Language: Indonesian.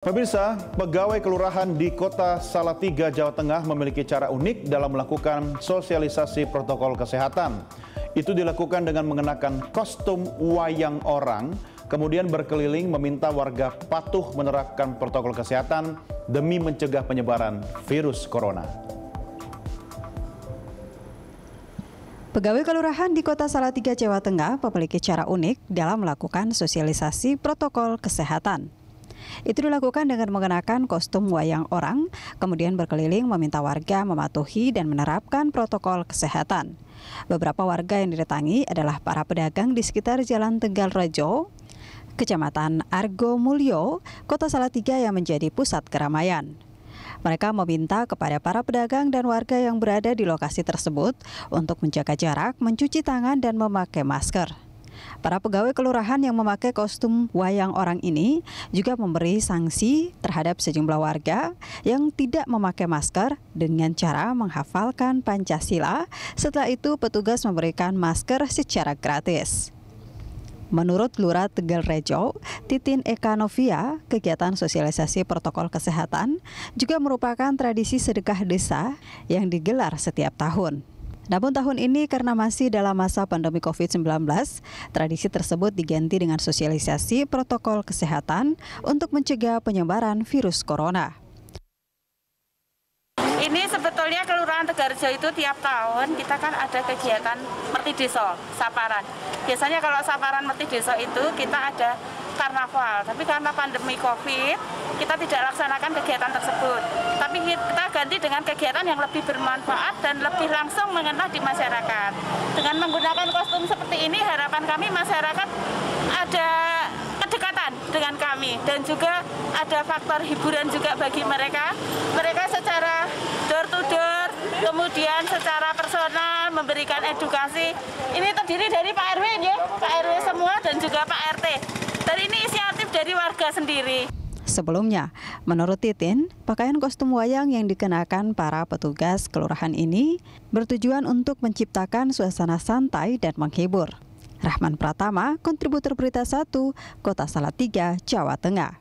Pemirsa, pegawai kelurahan di kota Salatiga, Jawa Tengah memiliki cara unik dalam melakukan sosialisasi protokol kesehatan. Itu dilakukan dengan mengenakan kostum wayang orang, kemudian berkeliling meminta warga patuh menerapkan protokol kesehatan demi mencegah penyebaran virus corona. Pegawai kelurahan di Kota Salatiga, Jawa Tengah memiliki cara unik dalam melakukan sosialisasi protokol kesehatan. Itu dilakukan dengan mengenakan kostum wayang orang, kemudian berkeliling meminta warga mematuhi dan menerapkan protokol kesehatan. Beberapa warga yang didatangi adalah para pedagang di sekitar Jalan Tegal Rejo, Kecamatan Argo Mulyo, Kota Salatiga yang menjadi pusat keramaian. Mereka meminta kepada para pedagang dan warga yang berada di lokasi tersebut untuk menjaga jarak, mencuci tangan, dan memakai masker. Para pegawai kelurahan yang memakai kostum wayang orang ini juga memberi sanksi terhadap sejumlah warga yang tidak memakai masker dengan cara menghafalkan Pancasila. Setelah itu petugas memberikan masker secara gratis. Menurut Lurah Tegal Rejo, Titin Eka Novia, kegiatan sosialisasi protokol kesehatan juga merupakan tradisi sedekah desa yang digelar setiap tahun. Namun tahun ini karena masih dalam masa pandemi COVID-19, tradisi tersebut diganti dengan sosialisasi protokol kesehatan untuk mencegah penyebaran virus corona. Ini sebetulnya Kelurahan Tegarjo itu tiap tahun kita kan ada kegiatan merti deso, saparan. Biasanya kalau saparan merti deso itu kita ada karnaval, tapi karena pandemi COVID kita tidak laksanakan kegiatan tersebut. Tapi diganti dengan kegiatan yang lebih bermanfaat dan lebih langsung mengenal di masyarakat. Dengan menggunakan kostum seperti ini, harapan kami masyarakat ada kedekatan dengan kami dan juga ada faktor hiburan juga bagi mereka. Mereka secara door to door, kemudian secara personal memberikan edukasi. Ini terdiri dari Pak RW ya, Pak RW semua dan juga Pak RT. Dan ini inisiatif dari warga sendiri. Sebelumnya, Menurut Titin, pakaian kostum wayang yang dikenakan para petugas kelurahan ini bertujuan untuk menciptakan suasana santai dan menghibur. Rahman Pratama, kontributor Berita 1, Kota Salatiga, Jawa Tengah.